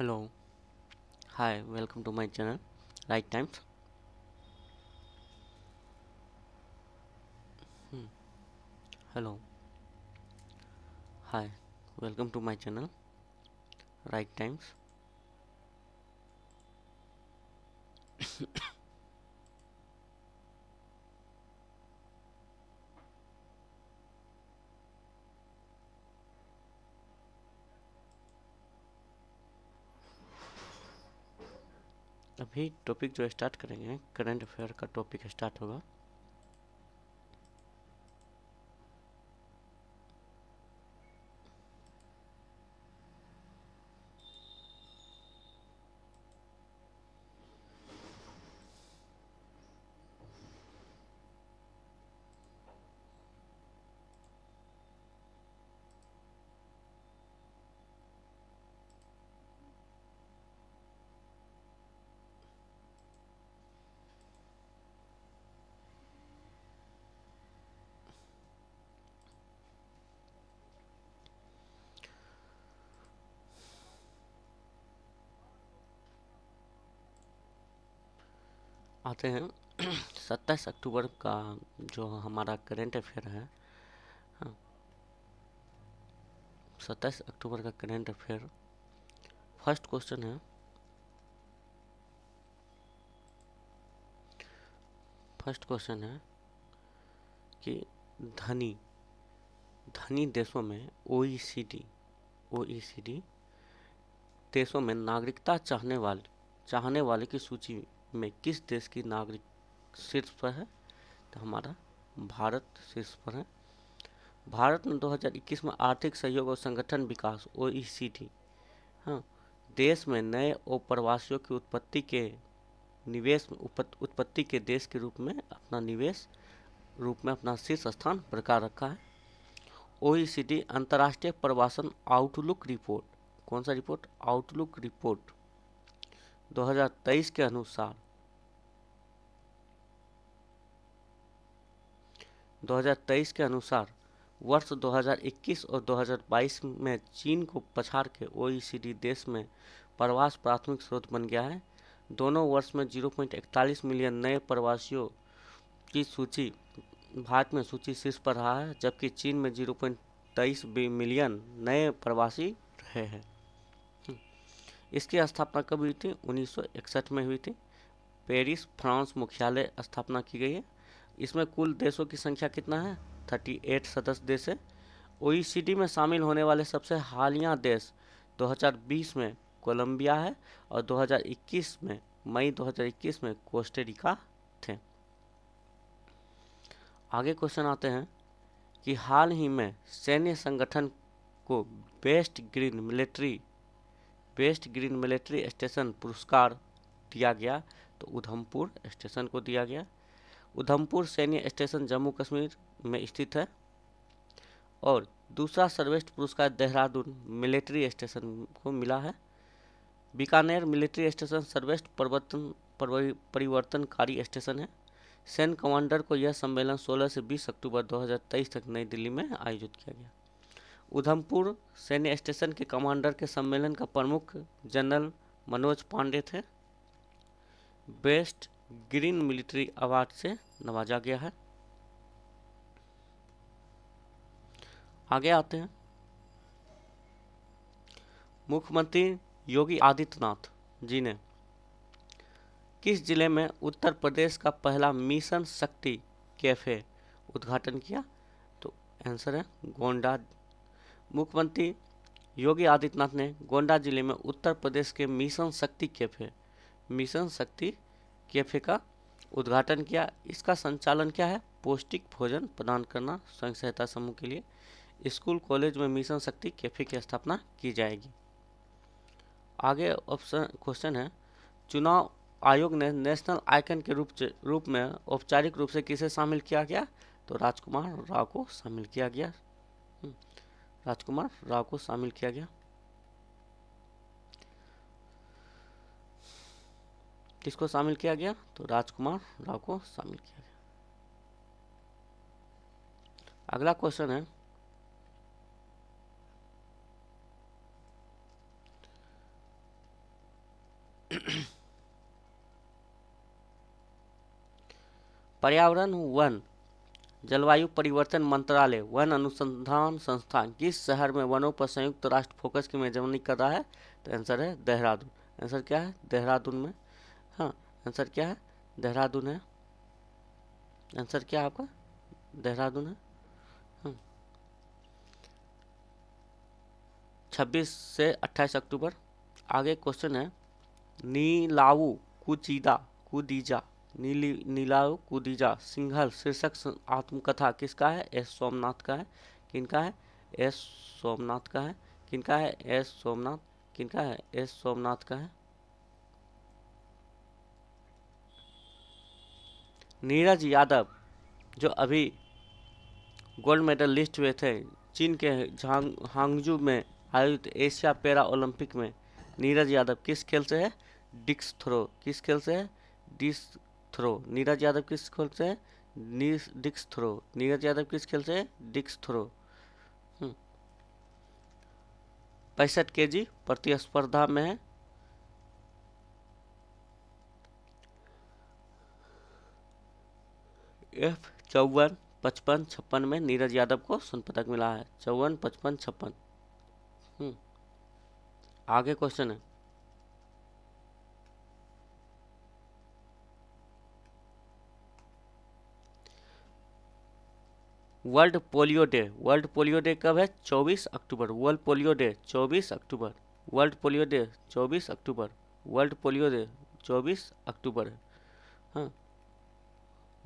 hello hi welcome to my channel right times hmm. hello hi welcome to my channel right times अभी topic जो start करेंगे current affair का topic start होगा आते हैं सत्ताईस अक्टूबर का जो हमारा करेंट अफेयर है हाँ। सत्ताईस अक्टूबर का करेंट अफेयर फर्स्ट क्वेश्चन है फर्स्ट क्वेश्चन है कि धनी धनी देशों में ओईसीडी ओईसीडी e e देशों में नागरिकता चाहने वाले चाहने वाले की सूची में किस देश की नागरिक शीर्ष पर है तो हमारा भारत शीर्ष पर है भारत ने 2021 में आर्थिक सहयोग और संगठन विकास ओ हाँ देश में नए और प्रवासियों की उत्पत्ति के निवेश उत्पत्ति के देश के रूप में अपना निवेश रूप में अपना शीर्ष स्थान बरकरार रखा है ओ अंतर्राष्ट्रीय प्रवासन आउटलुक रिपोर्ट कौन सा रिपोर्ट आउटलुक रिपोर्ट 2023 के अनुसार 2023 के अनुसार वर्ष 2021 और 2022 में चीन को पछाड़ के ओ देश में प्रवास प्राथमिक स्रोत बन गया है दोनों वर्ष में 0.41 मिलियन नए प्रवासियों की सूची भारत में सूची शीर्ष पर रहा है जबकि चीन में 0.23 मिलियन नए प्रवासी रहे हैं इसकी स्थापना कब हुई थी 1961 में हुई थी पेरिस फ्रांस मुख्यालय स्थापना की गई है इसमें कुल देशों की संख्या कितना है 38 सदस्य देश है ओईसीडी में शामिल होने वाले सबसे हालिया देश 2020 में कोलंबिया है और 2021 में मई 2021 में कोस्टेरिका थे आगे क्वेश्चन आते हैं कि हाल ही में सैन्य संगठन को best green military best green military station पुरस्कार दिया गया तो उधमपुर स्टेशन को दिया गया उधमपुर सैन्य स्टेशन जम्मू कश्मीर में स्थित है और दूसरा सर्वेस्ट पुरस्कार देहरादून मिलिट्री स्टेशन को मिला है बीकानेर मिलिट्री स्टेशन सर्वेस्ट परिवर्तन परिवर्तनकारी स्टेशन है सैन्य कमांडर को यह सम्मेलन 16 से 20 अक्टूबर 2023 तक नई दिल्ली में आयोजित किया गया उधमपुर सैन्य स्टेशन के कमांडर के सम्मेलन का प्रमुख जनरल मनोज पांडे थे बेस्ट ग्रीन मिलिट्री अवार्ड से नवाजा गया है आगे आते हैं मुख्यमंत्री योगी आदित्यनाथ जी ने किस जिले में उत्तर प्रदेश का पहला मिशन शक्ति कैफे उद्घाटन किया तो आंसर है गोंडा मुख्यमंत्री योगी आदित्यनाथ ने गोंडा जिले में उत्तर प्रदेश के mission Shakti cafe mission Shakti cafe का उद्घाटन किया इसका संचालन क्या है पौष्टिक भोजन प्रदान करना स्वयं सहायता समूह के लिए स्कूल कॉलेज में मिशन शक्ति कैफे की स्थापना की जाएगी आगे ऑप्शन क्वेश्चन है चुनाव आयोग ने नेशनल आइकन के रूप रूप में औपचारिक रूप से किसे शामिल किया गया तो राजकुमार राव को शामिल किया गया राजकुमार राव को शामिल किया गया किसको शामिल किया गया तो राजकुमार राव को शामिल किया गया अगला क्वेश्चन है पर्यावरण वन जलवायु परिवर्तन मंत्रालय वन अनुसंधान संस्थान किस शहर में वनों पर संयुक्त राष्ट्र फोकस की मेजबानी कर रहा है तो आंसर है देहरादून आंसर क्या है देहरादून में हाँ आंसर क्या है देहरादून है आंसर क्या आपका देहरादून है हाँ। छब्बीस से अट्ठाईस अक्टूबर आगे क्वेश्चन है नीलाऊ कुचीदा कुदीजा नीली नीलाओ कुदीजा सिंघल शीर्षक आत्मकथा किसका है एस सोमनाथ का है किनका है एस सोमनाथ का है किनका है एस सोमनाथ किनका है एस सोमनाथ का है नीरज यादव जो अभी गोल्ड मेडल लिस्ट हुए थे चीन के झांग हांगजू में आयोजित एशिया पैरा ओलंपिक में नीरज यादव किस खेल से है डिक्स थ्रो किस खेल से है डिस्क थ्रो नीरज यादव किस खेलते हैं डिक्स थ्रो नीरज यादव किस खेलते हैं डिक्स थ्रो हम्म। पैंसठ के जी प्रतिस्पर्धा में है एफ चौवन पचपन छप्पन में नीरज यादव को स्वर्ण पदक मिला है चौवन पचपन छप्पन हम्म। आगे क्वेश्चन है world polio day world polio day कब है 24 अक्टूबर वर्ल्ड पोलियो डे 24 अक्टूबर वर्ल्ड पोलियो डे 24 अक्टूबर वर्ल्ड पोलियो डे 24 अक्टूबर हाँ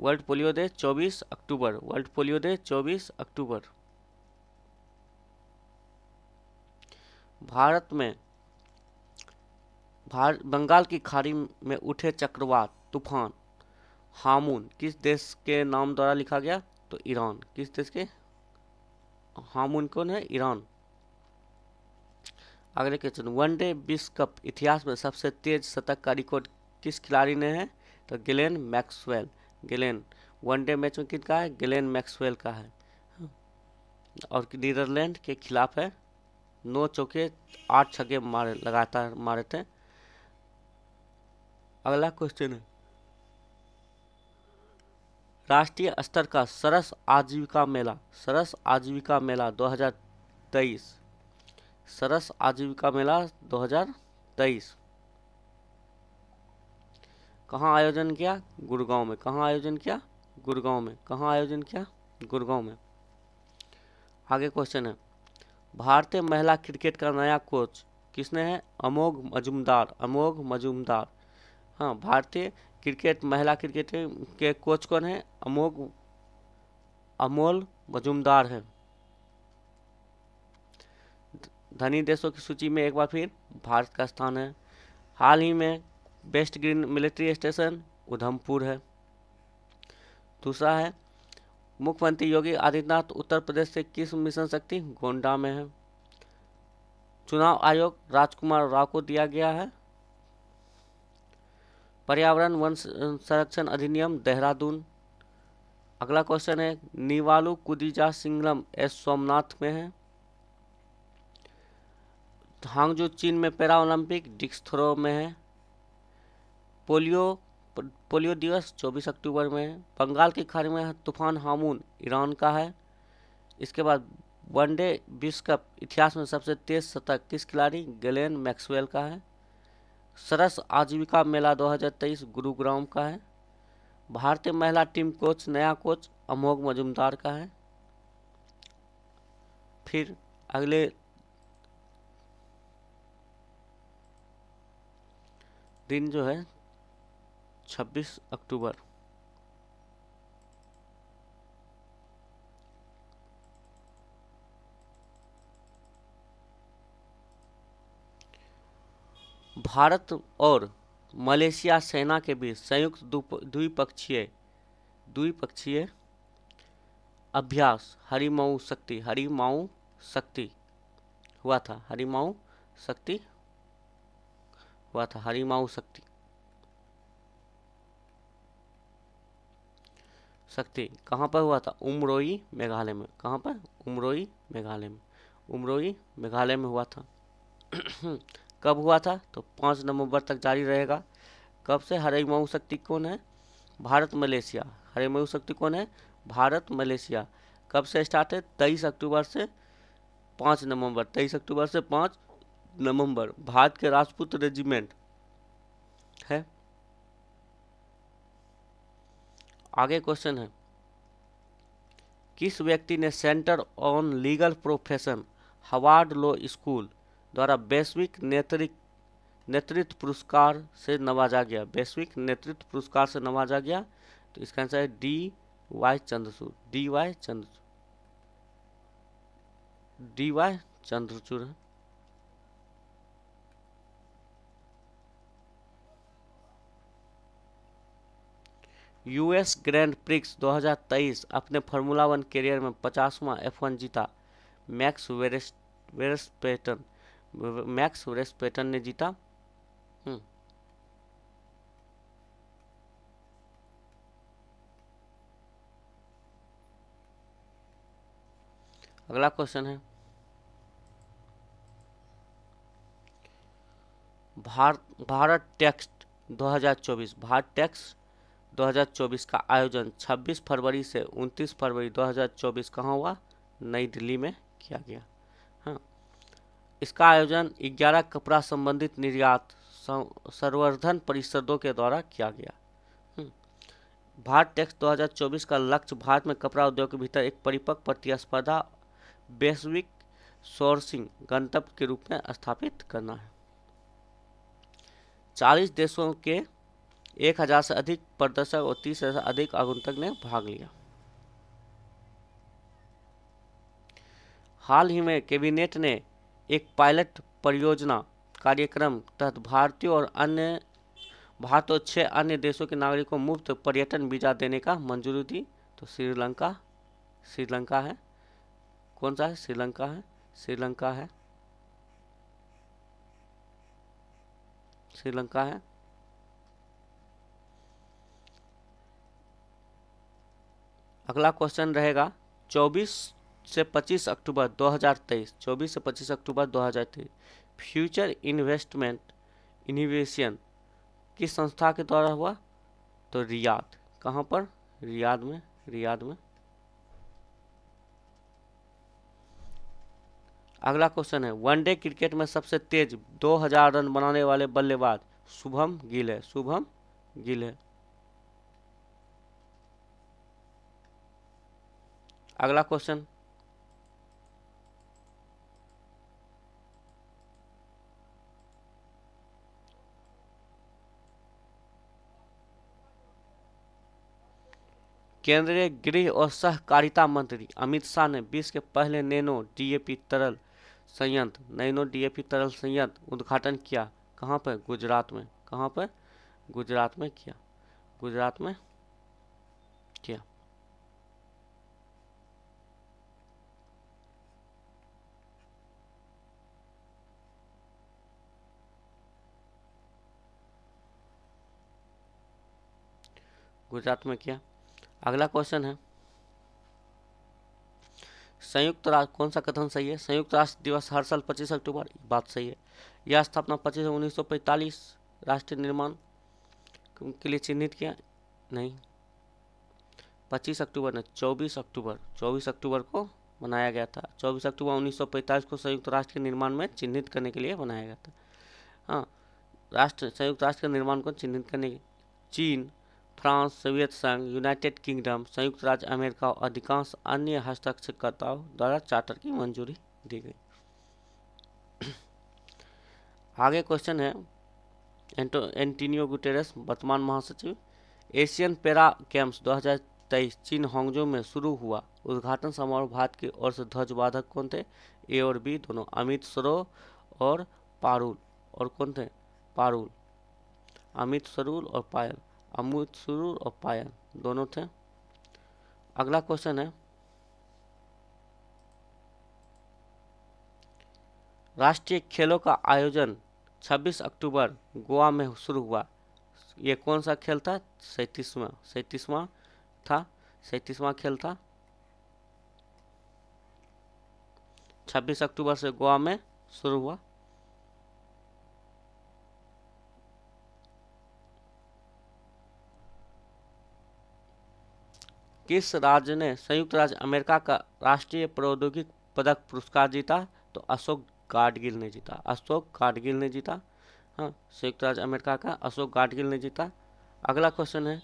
वर्ल्ड पोलियो डे 24 अक्टूबर वर्ल्ड पोलियो डे 24 अक्टूबर भारत में भार, बंगाल की खाड़ी में उठे चक्रवात तूफान हामून किस देश के नाम द्वारा लिखा गया तो ईरान किस देश के हम हाँ, उनको है ईरान अगले क्वेश्चन वनडे विश्व कप इतिहास में सबसे तेज शतक का रिकॉर्ड किस खिलाड़ी ने है तो Glenn Maxwell Glenn one day match में किनका है गिलेन मैक्सवेल का है और नीदरलैंड के खिलाफ है नौ चौके आठ छक्के मारे लगातार मारे थे अगला क्वेश्चन है राष्ट्रीय स्तर का सरस आजीविका मेला सरस आजीविका मेला 2023 सरस आजीविका मेला 2023 कहाँ आयोजन किया गुड़गांव में कहाँ आयोजन किया गुड़गांव में कहाँ आयोजन किया गुड़गांव में आगे क्वेश्चन है भारतीय महिला क्रिकेट का नया कोच किसने है अमोघ मजुमदार अमोघ मजुमदार हाँ भारतीय क्रिकेट महिला क्रिकेट के कोच कौन हैं अमोक अमोल मजुमदार हैं धनी देशों की सूची में एक बार फिर भारत का स्थान है हाल ही में best green military station Udhampur है दूसरा है मुख्यमंत्री योगी आदित्यनाथ उत्तर प्रदेश से किस मिशन शक्ति गोंडा में है चुनाव आयोग राजकुमार राव को दिया गया है पर्यावरण वन संरक्षण अधिनियम देहरादून अगला क्वेश्चन है निवालू कुदीजा सिंगलम एस सोमनाथ में है हांगजू चीन में पैरा ओलंपिक डिक्स थ्रो में है पोलियो पोलियो दिवस 24 अक्टूबर में है बंगाल की खाड़ी में तूफान हामून ईरान का है इसके बाद वनडे विश्व कप इतिहास में सबसे तेज शतक किस खिलाड़ी गलेन मैक्सवेल का है सरस आजीविका मेला 2023 गुरुग्राम का है भारतीय महिला टीम कोच नया कोच अमोघ मजुमदार का है फिर अगले दिन जो है 26 अक्टूबर भारत और मलेशिया सेना के बीच संयुक्त द्विपक्षीय द्विपक्षीय अभ्यास हरिमाऊ शक्ति हरिमाऊ शक्ति हुआ था हरिमाऊ शक्ति हुआ था हरिमाऊ शक्ति शक्ति कहाँ पर हुआ था उमरोई मेघालय में कहाँ पर उमरोई मेघालय में उमरोई मेघालय में हुआ था कब हुआ था तो पाँच नवंबर तक जारी रहेगा कब से हरईमाऊ शक्ति कौन है भारत मलेशिया हरईमाऊ शक्ति कौन है भारत मलेशिया कब से स्टार्ट है तेईस अक्टूबर से पाँच नवंबर तेईस अक्टूबर से पाँच नवंबर भारत के राजपूत रेजिमेंट है आगे क्वेश्चन है किस व्यक्ति ने centre on legal profession Harvard law school द्वारा वैश्विक नेतृत्व नेतृत्व पुरस्कार से नवाजा गया वैश्विक नेतृत्व पुरस्कार से नवाजा गया तो इसका आंसर है D Y Chandrachud D Y Chandrachud D Y Chandrachud US grand prix 2023 अपने फॉर्मूला वन करियर में पचासवां एफ वन जीता मैक्स वेरेस्ट Verstappen Max Verstappen ने जीता हम्म। अगला क्वेश्चन है भार, भारत टेक्स्ट 2024 भारत टेक्स्ट 2024 का आयोजन 26 फरवरी से 29 फरवरी 2024 कहाँ हुआ नई दिल्ली में किया गया इसका आयोजन 11 कपड़ा संबंधित निर्यात संवर्धन परिषदों के द्वारा किया गया हम्म। भारत टैक्स 2024 का लक्ष्य भारत में कपड़ा उद्योग के भीतर एक परिपक्व प्रतिस्पर्धा वैश्विक सोर्सिंग गंतव्य के रूप में स्थापित करना है 40 देशों के 1000 से अधिक प्रदर्शक और तीस से अधिक आगुंतक ने भाग लिया हाल ही में कैबिनेट ने एक पायलट परियोजना कार्यक्रम तहत भारतीय और अन्य भारत और छः अन्य देशों के नागरिकों को मुफ्त पर्यटन वीज़ा देने का मंजूरी दी तो श्रीलंका श्रीलंका है कौन सा है श्रीलंका है श्रीलंका है श्रीलंका है अगला क्वेश्चन रहेगा 24 से 25 अक्टूबर 2023 24 से 25 अक्टूबर 2023 फ्यूचर इन्वेस्टमेंट इनिवेशन किस संस्था के द्वारा हुआ तो रियाद कहाँ पर रियाद में रियाद में अगला क्वेश्चन है वनडे क्रिकेट में सबसे तेज 2000 रन बनाने वाले बल्लेबाज शुभम गिल है शुभम गिल है अगला क्वेश्चन केंद्रीय गृह और सहकारिता मंत्री अमित शाह ने विश्व के पहले नैनो डीएपी तरल संयंत्र नैनो डीएपी तरल संयंत्र उद्घाटन किया कहाँ पर गुजरात में कहाँ पर गुजरात में किया गुजरात में किया गुजरात में किया अगला क्वेश्चन है संयुक्त राष्ट्र कौन सा कथन सही है संयुक्त राष्ट्र दिवस हर साल 25 अक्टूबर बात सही है यह स्थापना 25 उन्नीस राष्ट्रीय निर्माण के लिए चिन्हित किया नहीं 25 अक्टूबर ने 24 अक्टूबर 24 अक्टूबर को बनाया गया था 24 अक्टूबर 1945 को संयुक्त राष्ट्र के निर्माण में चिन्हित करने के लिए बनाया गया था हाँ राष्ट्र संयुक्त राष्ट्र के निर्माण को चिन्हित करने चीन फ्रांस सोवियत संघ यूनाइटेड किंगडम संयुक्त राज्य अमेरिका और अधिकांश अन्य हस्तक्षरकर्ताओं द्वारा चार्टर की मंजूरी दी गई आगे क्वेश्चन है एंटो एंटीनियो गुटेरस वर्तमान महासचिव एशियन पैरा गेम्स 2023 चीन हांगजो में शुरू हुआ उद्घाटन समारोह भारत की ओर से ध्वज बाधक कौन थे ए और बी दोनों अमित सरो और पारुल और कौन थे पारुल अमित सरूल और पायल अमृत सुरूर और पायल दोनों थे अगला क्वेश्चन है राष्ट्रीय खेलों का आयोजन 26 अक्टूबर गोवा में शुरू हुआ ये कौन सा खेल था सैतीसवा सैतीसवा था सैतीसवा खेल था 26 अक्टूबर से गोवा में शुरू हुआ किस राज्य ने संयुक्त राज्य अमेरिका का राष्ट्रीय प्रौद्योगिक पदक पुरस्कार जीता तो अशोक गाडगिल ने जीता अशोक गाडगिल ने जीता हाँ संयुक्त राज्य अमेरिका का अशोक गाडगिल ने जीता अगला क्वेश्चन है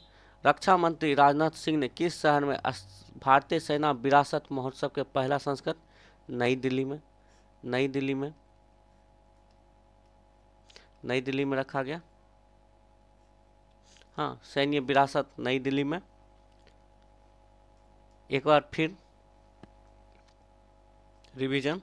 रक्षा मंत्री राजनाथ सिंह ने किस शहर में भारतीय सेना विरासत महोत्सव के पहला संस्करण नई दिल्ली में नई दिल्ली में नई दिल्ली में रखा गया हाँ सैन्य विरासत नई दिल्ली में एक बार फिर रिवीजन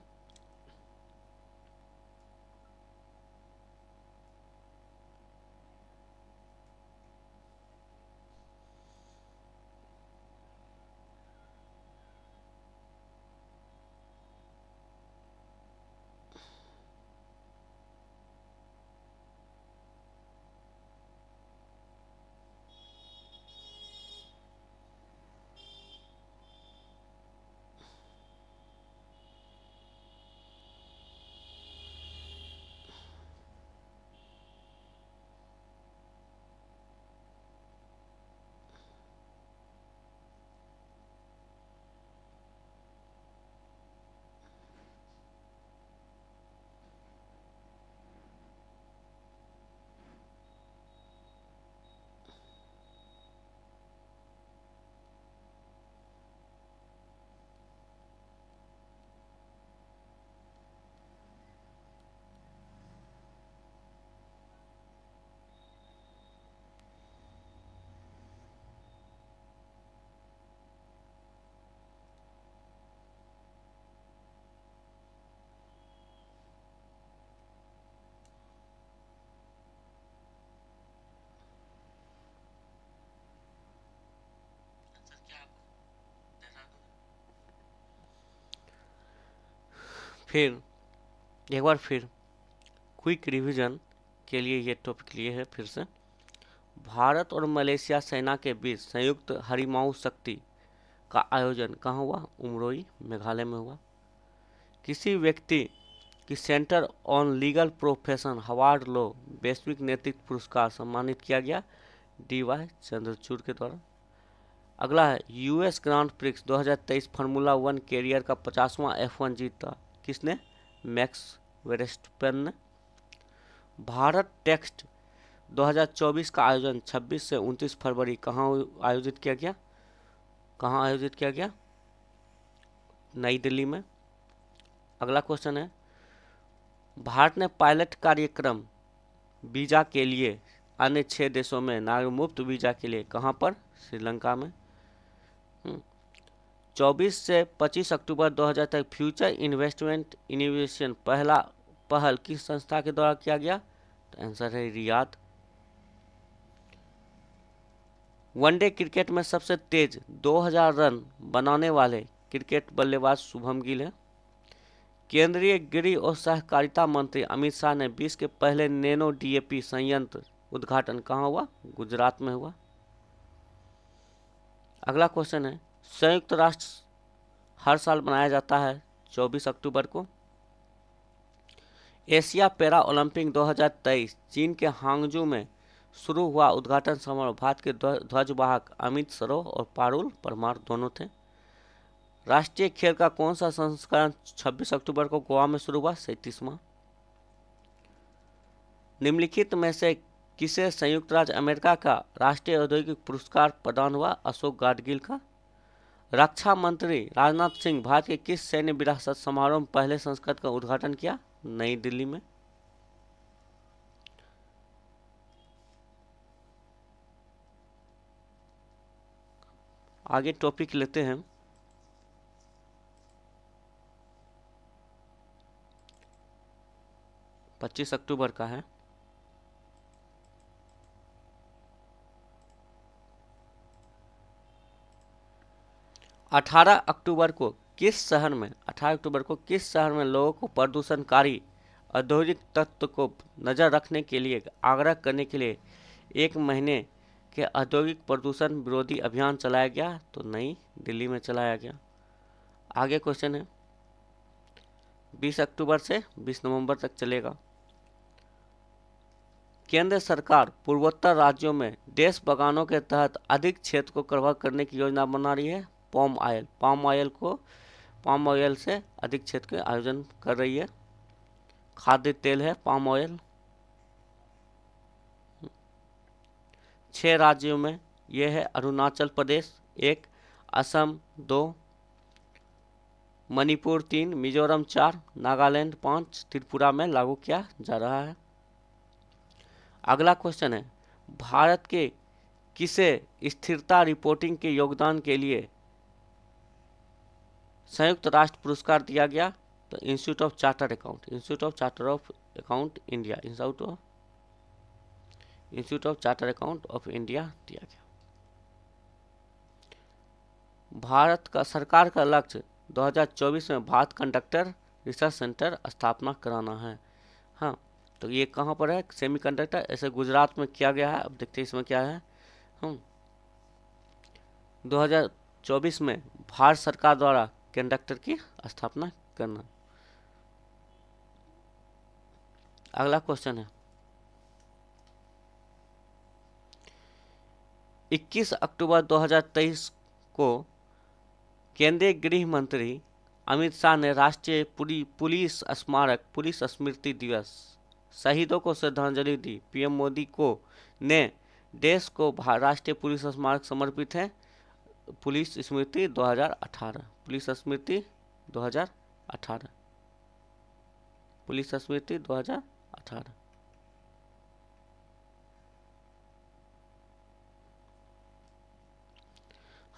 फिर एक बार फिर क्विक रिवीजन के लिए ये टॉपिक लिए है फिर से भारत और मलेशिया सेना के बीच संयुक्त हरिमाऊ शक्ति का आयोजन कहाँ हुआ उमरोई मेघालय में हुआ किसी व्यक्ति की centre on legal profession Harvard law वैश्विक नेतृत्व पुरस्कार सम्मानित किया गया डी वाई चंद्रचूड़ के द्वारा अगला है US grand prix 2023 formula one career का पचासवां एफ वन जीता किसने मैक्स वेरेस्टपन ने भारत टेक्स्ट 2024 का आयोजन 26 से 29 फरवरी कहाँ आयोजित किया गया कहाँ आयोजित किया गया नई दिल्ली में अगला क्वेश्चन है भारत ने पायलट कार्यक्रम वीज़ा के लिए अन्य छः देशों में मुफ्त वीज़ा के लिए कहाँ पर श्रीलंका में हम्म, 24 से 25 अक्टूबर 2000 तक फ्यूचर इन्वेस्टमेंट इनोवेशन पहला पहल किस संस्था के द्वारा किया गया तो आंसर है रियाद वनडे क्रिकेट में सबसे तेज 2000 रन बनाने वाले क्रिकेट बल्लेबाज शुभम गिल हैं केंद्रीय गृह और सहकारिता मंत्री अमित शाह ने बीस के पहले नैनो डीएपी संयंत्र उद्घाटन कहाँ हुआ गुजरात में हुआ अगला क्वेश्चन है संयुक्त राष्ट्र हर साल मनाया जाता है 24 अक्टूबर को एशिया पैरा ओलंपिक 2023 चीन के हांगजू में शुरू हुआ उद्घाटन समारोह भारत के ध्वजवाहक अमित सरोह और पारुल परमार दोनों थे राष्ट्रीय खेल का कौन सा संस्करण 26 अक्टूबर को गोवा में शुरू हुआ सैतीसवा निम्नलिखित में से किसे संयुक्त राज्य अमेरिका का राष्ट्रीय औद्योगिक पुरस्कार प्रदान हुआ अशोक गाडगिल का रक्षा मंत्री राजनाथ सिंह भारत के किस सैन्य विरासत समारोह में पहले संस्कृत का उद्घाटन किया नई दिल्ली में आगे टॉपिक लेते हैं पच्चीस अक्टूबर का है 18 अक्टूबर को किस शहर में 18 अक्टूबर को किस शहर में लोगों को प्रदूषणकारी औद्योगिक तत्व को नज़र रखने के लिए आग्रह करने के लिए एक महीने के औद्योगिक प्रदूषण विरोधी अभियान चलाया गया तो नई दिल्ली में चलाया गया आगे क्वेश्चन है 20 अक्टूबर से 20 नवंबर तक चलेगा केंद्र सरकार पूर्वोत्तर राज्यों में देश बगानों के तहत अधिक क्षेत्र को कवर करने की योजना बना रही है पॉम ऑयल पाम ऑयल को पॉम ऑयल से अधिक क्षेत्र के आयोजन कर रही है खाद्य तेल है पाम ऑयल छह राज्यों में यह है अरुणाचल प्रदेश एक असम दो मणिपुर तीन मिजोरम चार नागालैंड पाँच त्रिपुरा में लागू किया जा रहा है अगला क्वेश्चन है भारत के किसे स्थिरता रिपोर्टिंग के योगदान के लिए संयुक्त राष्ट्र पुरस्कार दिया गया तो institute of charter account institute of charter of account India institute of institute of charter account of India दिया गया भारत का सरकार का लक्ष्य 2024 में भारत कंडक्टर रिसर्च सेंटर स्थापना कराना है हाँ तो ये कहाँ पर है सेमीकंडक्टर ऐसे गुजरात में किया गया है अब देखते हैं इसमें क्या है हम 2024 में भारत सरकार द्वारा कंडक्टर की स्थापना करना अगला क्वेश्चन है 21 अक्टूबर 2023 को केंद्रीय गृह मंत्री अमित शाह ने राष्ट्रीय पुलिस स्मारक पुलिस स्मृति दिवस शहीदों को श्रद्धांजलि दी पीएम मोदी को ने देश को राष्ट्रीय पुलिस स्मारक समर्पित है पुलिस स्मृति 2018 पुलिस स्मृति 2018 पुलिस स्मृति 2018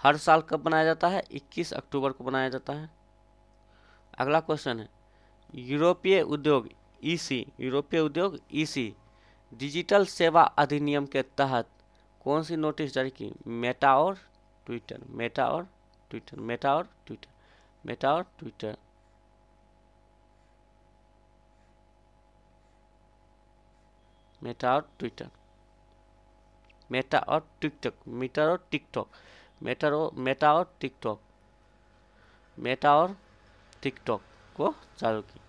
हर साल कब मनाया जाता है 21 अक्टूबर को मनाया जाता है अगला क्वेश्चन है यूरोपीय उद्योग ईसी e यूरोपीय उद्योग ईसी e डिजिटल सेवा अधिनियम के तहत कौन सी नोटिस जारी की मेटा और ट्विटर मेटा और ट्विटर मेटा और ट्विटर मेटा और ट्विटर मेटा और ट्विटर मेटा और टिकटॉक मीटर और टिकटॉक मेटर और मेटा और टिकटॉक मेटा और टिकटॉक को चालू की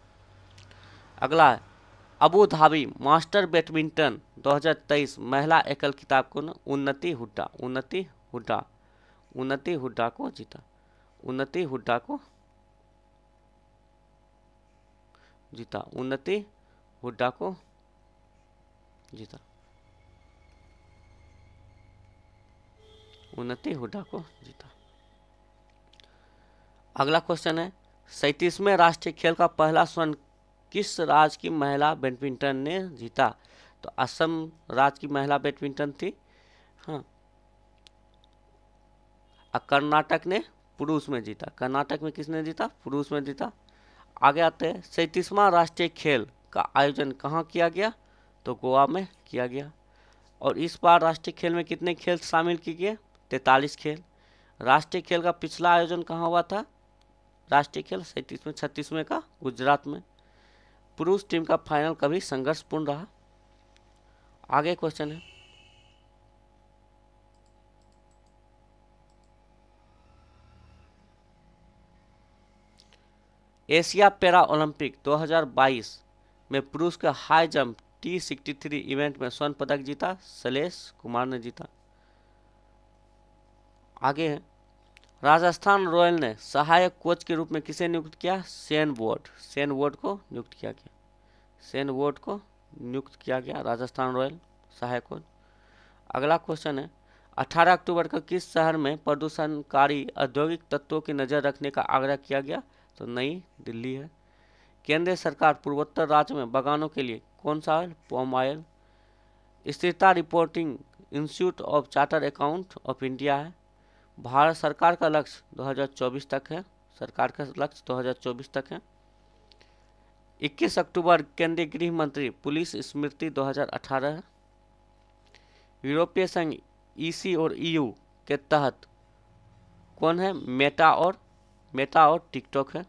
अगला अबू धाबी मास्टर बैडमिंटन 2023 महिला एकल किताब को उन्नति हुड्डा उन्नति हुड्डा उन्नति हुड्डा को जीता उन्नति हुड्डा को जीता उन्नति हुड्डा को जीता उन्नति हुड्डा को जीता अगला क्वेश्चन है सैतीसवें राष्ट्रीय खेल का पहला स्वर्ण किस राज्य की महिला बैडमिंटन ने जीता तो असम राज्य की महिला बैडमिंटन थी हाँ और कर्नाटक ने पुरुष में जीता कर्नाटक में किसने जीता पुरुष में जीता आगे आते हैं सैंतीसवां राष्ट्रीय खेल का आयोजन कहाँ किया गया तो गोवा में किया गया और इस बार राष्ट्रीय खेल में कितने खेल शामिल किए गए तैंतालीस खेल राष्ट्रीय खेल का पिछला आयोजन कहाँ हुआ था राष्ट्रीय खेल सैंतीसवें छत्तीसवें का गुजरात में पुरुष टीम का फाइनल कभी संघर्षपूर्ण रहा आगे क्वेश्चन है एशिया पैरा ओलंपिक 2022 में पुरुष के high jump T sixty three event में स्वर्ण पदक जीता शलेश कुमार ने जीता आगे हैं राजस्थान रॉयल ने सहायक कोच के रूप में किसे नियुक्त किया सेन वोट सेन वोट को नियुक्त किया गया सेन वोट को नियुक्त किया गया राजस्थान रॉयल सहायक कोच अगला क्वेश्चन है 18 अक्टूबर को किस शहर में प्रदूषणकारी औद्योगिक तत्वों की नज़र रखने का आग्रह किया गया तो नई दिल्ली है केंद्र सरकार पूर्वोत्तर राज्य में बगानों के लिए कौन सा ऑयल पॉम ऑयल स्थिरता reporting institute of charter account of India है भारत सरकार का लक्ष्य 2024 तक है सरकार का लक्ष्य 2024 तक है 21 अक्टूबर केंद्रीय गृह मंत्री पुलिस स्मृति 2018 है यूरोपीय संघ ईसी e और ईयू e के तहत कौन है मेटा और मेटा और टिकटॉक है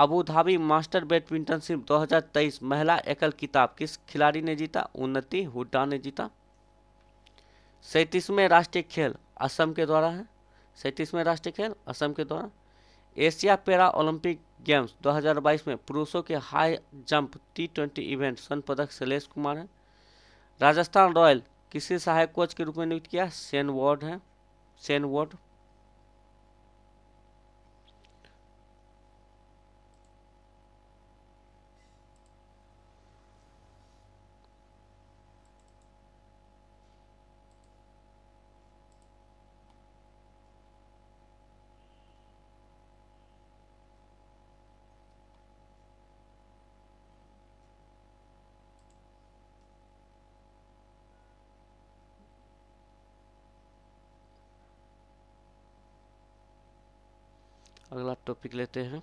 अबूधाबी मास्टर बैडमिंटन सिर्फ 2023 महिला एकल किताब किस खिलाड़ी ने जीता उन्नति हुड्डा ने जीता सैंतीसवें राष्ट्रीय खेल असम के द्वारा है सैंतीसवें राष्ट्रीय खेल असम के द्वारा एशिया पैरा ओलंपिक गेम्स 2022 में पुरुषों के high jump T twenty event स्वर्ण पदक शैलेश कुमार हैं राजस्थान रॉयल किसी सहायक कोच के रूप में नियुक्त किया सेन वार्ड है सेन वार्ड टॉपिक लेते हैं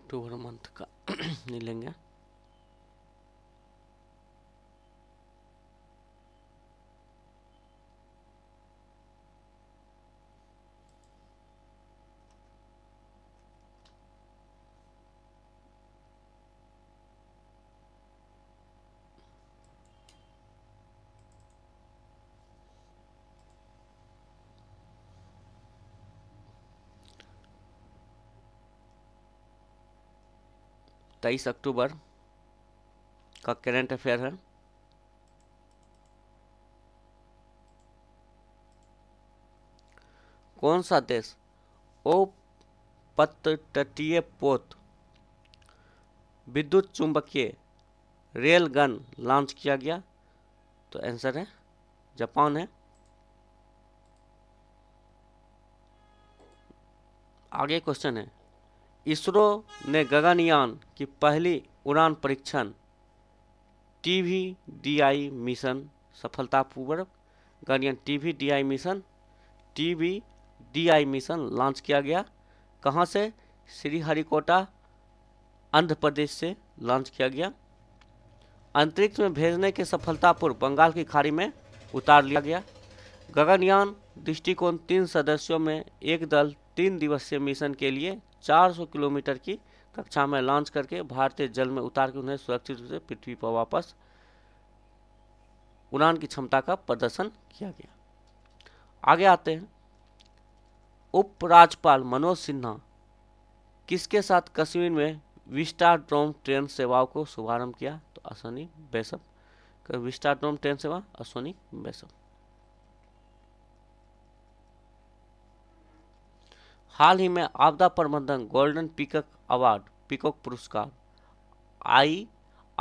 अक्टूबर मंथ का ले लेंगे तेईस अक्टूबर का करंट अफेयर है कौन सा देश ओ पत तटीय पोत विद्युत चुंबकीय रेल गन लॉन्च किया गया तो आंसर है जापान है आगे क्वेश्चन है इसरो ने गगनयान की पहली उड़ान परीक्षण डी आई मिशन सफलतापूर्वक Gaganyaan D I mission D I mission launch किया गया कहाँ से श्रीहरिकोटा आंध्र प्रदेश से लॉन्च किया गया अंतरिक्ष में भेजने के सफलतापूर्व बंगाल की खाड़ी में उतार लिया गया गगनयान दृष्टिकोण तीन सदस्यों में एक दल तीन दिवसीय मिशन के लिए 400 किलोमीटर की कक्षा में लॉन्च करके भारतीय जल में उतार के उन्हें सुरक्षित रूप से पृथ्वी पर वापस उड़ान की क्षमता का प्रदर्शन किया गया आगे आते हैं उपराज्यपाल मनोज सिन्हा किसके साथ कश्मीर में विस्टा ड्रोम ट्रेन सेवाओं को शुभारंभ किया तो अश्वनी बैसव विस्टा ड्रोम ट्रेन सेवा अश्वनी बैसव हाल ही में आपदा प्रबंधन गोल्डन पिकक अवार्ड पिकॉक पुरस्कार I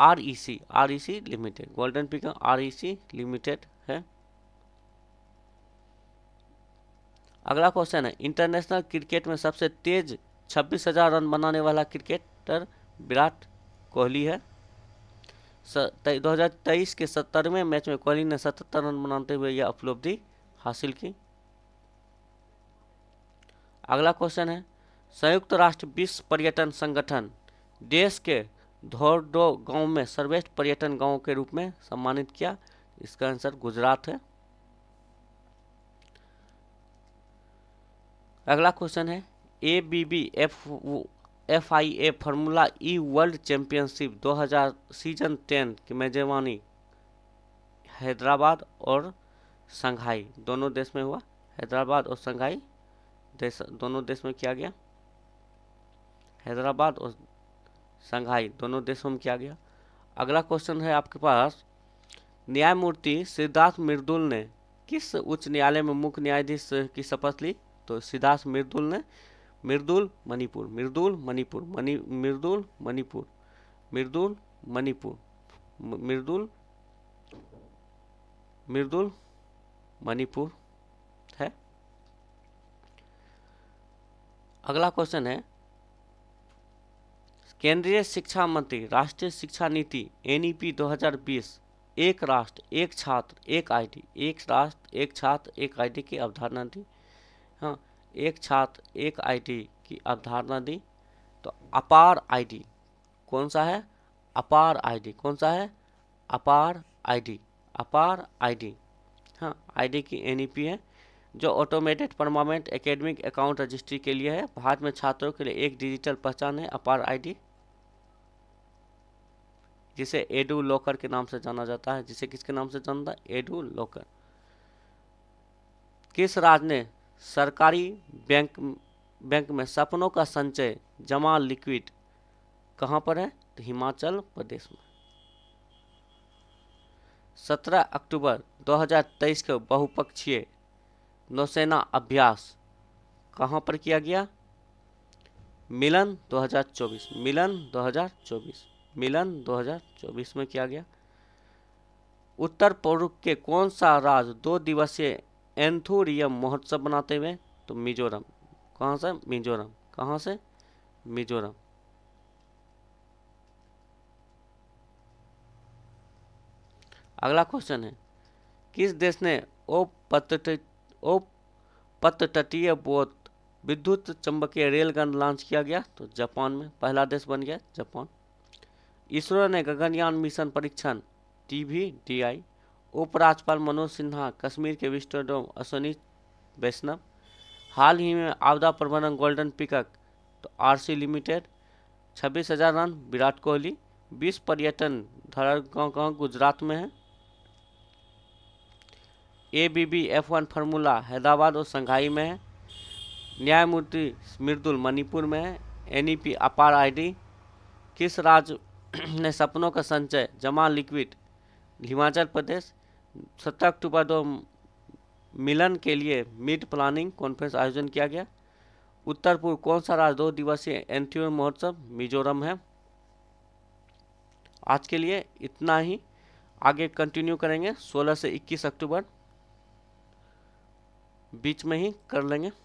R E C R E C limited golden peacock R E C limited है अगला क्वेश्चन है इंटरनेशनल क्रिकेट में सबसे तेज छब्बीस हजार रन बनाने वाला क्रिकेटर विराट कोहली है दो हजार तेईस के सत्तरवें मैच में कोहली ने सतहत्तर रन बनाते हुए यह उपलब्धि हासिल की अगला क्वेश्चन है संयुक्त राष्ट्र विश्व पर्यटन संगठन देश के धोरडो गांव में सर्वेष्ठ पर्यटन गांव के रूप में सम्मानित किया इसका आंसर गुजरात है अगला क्वेश्चन है A B B F F I A formula E e world championship 2000 season 10 की मेजबानी हैदराबाद और संघाई दोनों देश में हुआ हैदराबाद और संघाई देश दोनों देश में किया गया हैदराबाद और संघाई दोनों देशों में किया गया अगला क्वेश्चन है आपके पास न्यायमूर्ति सिद्धार्थ मिर्दुल ने किस उच्च न्यायालय में मुख्य न्यायाधीश की शपथ ली तो सिद्धार्थ मिर्दुल ने मिर्दुल मणिपुर मिर्दुल मणिपुर मणि मिर्दुल मणिपुर मिर्दुल मणिपुर मिर्दुल मिर्दुल मणिपुर अगला क्वेश्चन है केंद्रीय शिक्षा मंत्री राष्ट्रीय शिक्षा नीति एन 2020 एक राष्ट्र एक छात्र एक आईडी एक राष्ट्र एक छात्र एक आईडी की अवधारणा दी हाँ एक छात्र एक आईडी की अवधारणा दी तो अपार आईडी कौन सा है अपार आईडी कौन सा है अपार आईडी अपार आईडी हाँ आईडी की एनईपी है जो automated permanent academic account registry के लिए है भारत में छात्रों के लिए एक डिजिटल पहचान है अपार आईडी जिसे एडू लॉकर के नाम से जाना जाता है जिसे किसके नाम से जानता है एडू लॉकर किस राज्य ने सरकारी बैंक बैंक में सपनों का संचय जमा लिक्विड कहाँ पर है तो हिमाचल प्रदेश में 17 अक्टूबर 2023 के बहुपक्षीय नौसेना अभ्यास कहाँ पर किया गया मिलन 2024 मिलन 2024 मिलन 2024 में किया गया उत्तर पूर्व के कौन सा राज्य दो दिवसीय एंथोरियम महोत्सव बनाते हुए तो मिजोरम कहाँ से मिजोरम कहाँ से मिजोरम अगला क्वेश्चन है किस देश ने औपत्तिक उपपतटीय बोत विद्युत चंबकीय रेलगन लॉन्च किया गया तो जापान में पहला देश बन गया जापान इसरो ने गगनयान मिशन परीक्षण टी वी डी आई उपराज्यपाल मनोज सिन्हा कश्मीर के विस्टोडोम अश्विनी वैष्णव हाल ही में आपदा प्रबंधन गोल्डन पिकक तो आरसी लिमिटेड छब्बीस हजार रन विराट कोहली बीस पर्यटन धरागांव गुजरात में है A B B F one formula Hyderabad और संघाई में है न्यायमूर्ति मृदुल मणिपुर में है N E P APAAR D किस राज्य ने सपनों का संचय जमा लिक्विड हिमाचल प्रदेश सत्रह अक्टूबर दो मिलन के लिए मिड प्लानिंग कॉन्फ्रेंस आयोजन किया गया उत्तर पूर्व कौन सा राज्य दो दिवसीय एंथ्यूर महोत्सव मिजोरम है आज के लिए इतना ही आगे कंटिन्यू करेंगे 16 से 21 अक्टूबर बीच में ही कर लेंगे